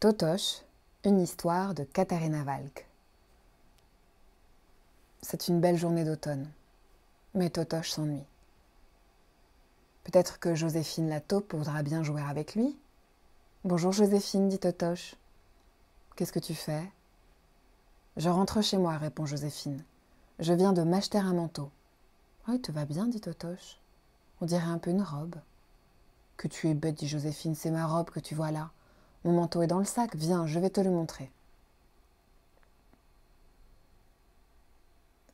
Totoche, une histoire de Katharina Valk. C'est une belle journée d'automne, mais Totoche s'ennuie. Peut-être que Joséphine la taupe voudra bien jouer avec lui. Bonjour Joséphine, dit Totoche. Qu'est-ce que tu fais Je rentre chez moi, répond Joséphine. Je viens de m'acheter un manteau. Oui, il te va bien, dit Totoche. On dirait un peu une robe. Que tu es bête, dit Joséphine, c'est ma robe que tu vois là. Mon manteau est dans le sac, viens, je vais te le montrer.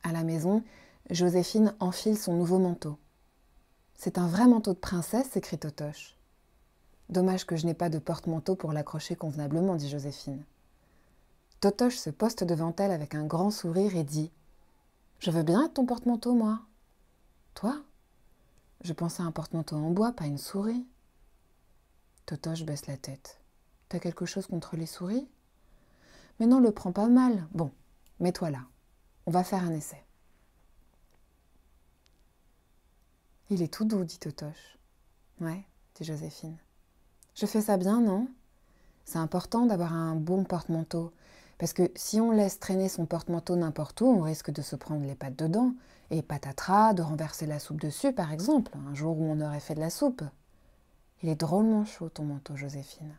À la maison, Joséphine enfile son nouveau manteau. C'est un vrai manteau de princesse, s'écrie Totoche. Dommage que je n'ai pas de porte-manteau pour l'accrocher convenablement, dit Joséphine. Totoche se poste devant elle avec un grand sourire et dit Je veux bien être ton porte-manteau, moi. Toi Je pensais à un porte-manteau en bois, pas une souris. Totoche baisse la tête. T'as quelque chose contre les souris Mais non, le prends pas mal. Bon, mets-toi là. On va faire un essai. Il est tout doux, dit Totoche. Ouais, dit Joséphine. Je fais ça bien, non C'est important d'avoir un bon porte-manteau, parce que si on laisse traîner son porte-manteau n'importe où, on risque de se prendre les pattes dedans, et patatras, de renverser la soupe dessus, par exemple, un jour où on aurait fait de la soupe. Il est drôlement chaud ton manteau, Joséphine.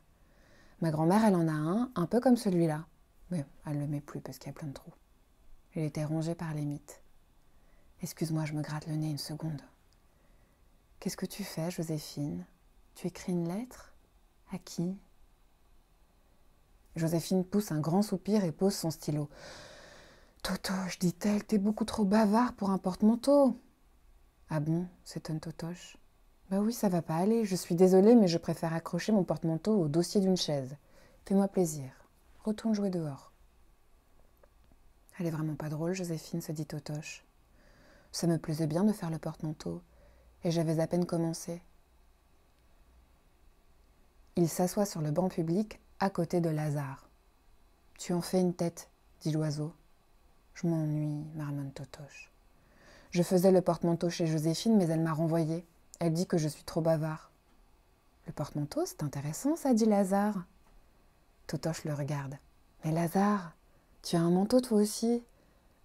Ma grand-mère, elle en a un, un peu comme celui-là. Mais elle le met plus parce qu'il y a plein de trous. Il était rongé par les mythes. Excuse-moi, je me gratte le nez une seconde. Qu'est-ce que tu fais, Joséphine Tu écris une lettre À qui Joséphine pousse un grand soupir et pose son stylo. Totoche, dit elle t'es beaucoup trop bavard pour un porte-manteau. Ah bon s'étonne Totoche. Bah oui, ça va pas aller, je suis désolée, mais je préfère accrocher mon porte-manteau au dossier d'une chaise. Fais-moi plaisir. Retourne jouer dehors. Elle est vraiment pas drôle, Joséphine, se dit Totoche. Ça me plaisait bien de faire le porte-manteau, et j'avais à peine commencé. Il s'assoit sur le banc public à côté de Lazare. Tu en fais une tête, dit l'oiseau. Je m'ennuie, marmonne Totoche. Je faisais le porte-manteau chez Joséphine, mais elle m'a renvoyée. Elle dit que je suis trop bavard. Le porte-manteau, c'est intéressant, ça, dit Lazare. Totoche le regarde. Mais Lazare, tu as un manteau toi aussi.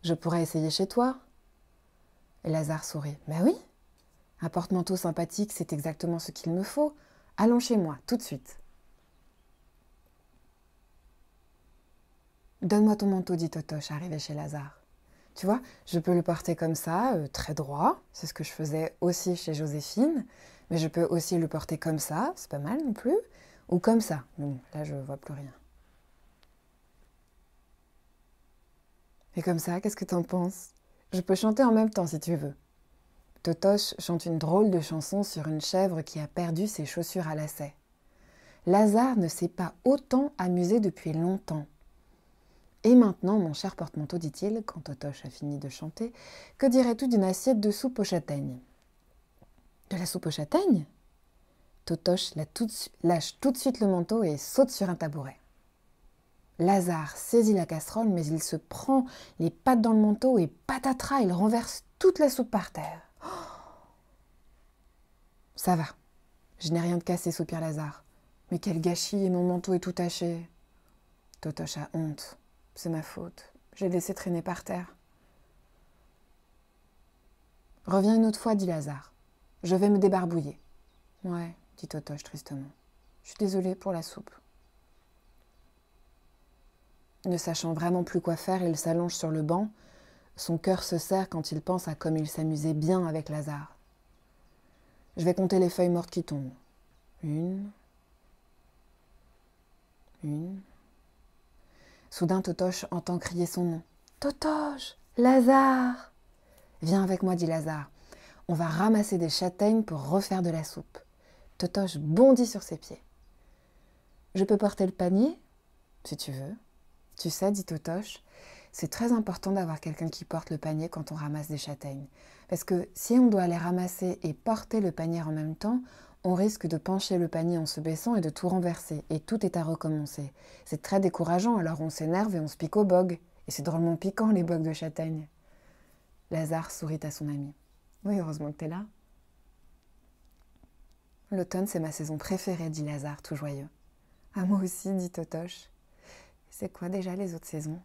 Je pourrais essayer chez toi. Et Lazare sourit. Mais oui, un porte-manteau sympathique, c'est exactement ce qu'il me faut. Allons chez moi, tout de suite. Donne-moi ton manteau, dit Totoche, arrivé chez Lazare. Tu vois, je peux le porter comme ça, euh, très droit. C'est ce que je faisais aussi chez Joséphine. Mais je peux aussi le porter comme ça, c'est pas mal non plus. Ou comme ça. Bon, là, je vois plus rien. Et comme ça, qu'est-ce que t'en penses Je peux chanter en même temps si tu veux. Totoche chante une drôle de chanson sur une chèvre qui a perdu ses chaussures à lacets. Lazare ne s'est pas autant amusé depuis longtemps. Et maintenant, mon cher porte-manteau, dit-il, quand Totoche a fini de chanter, que dirais-tu d'une assiette de soupe aux châtaignes De la soupe aux châtaignes Totoche lâche tout de suite le manteau et saute sur un tabouret. Lazare saisit la casserole, mais il se prend les pattes dans le manteau et patatras, il renverse toute la soupe par terre. Oh Ça va, je n'ai rien de cassé, soupire Lazare. Mais quel gâchis, et mon manteau est tout taché. Totoche a honte. C'est ma faute. J'ai laissé traîner par terre. Reviens une autre fois, dit Lazare. Je vais me débarbouiller. Ouais, dit Otoche tristement. Je suis désolée pour la soupe. Ne sachant vraiment plus quoi faire, il s'allonge sur le banc. Son cœur se serre quand il pense à comme il s'amusait bien avec Lazare. Je vais compter les feuilles mortes qui tombent. Une. Une. Soudain, Totoche entend crier son nom. Totoche Lazare Viens avec moi, dit Lazare. On va ramasser des châtaignes pour refaire de la soupe. Totoche bondit sur ses pieds. Je peux porter le panier Si tu veux. Tu sais, dit Totoche, c'est très important d'avoir quelqu'un qui porte le panier quand on ramasse des châtaignes. Parce que si on doit les ramasser et porter le panier en même temps, on risque de pencher le panier en se baissant et de tout renverser, et tout est à recommencer. C'est très décourageant, alors on s'énerve et on se pique au bog. Et c'est drôlement piquant, les bogues de châtaigne. Lazare sourit à son ami. Oui, heureusement que t'es là. L'automne, c'est ma saison préférée, dit Lazare, tout joyeux. À ah, moi aussi, dit Totoche. C'est quoi déjà les autres saisons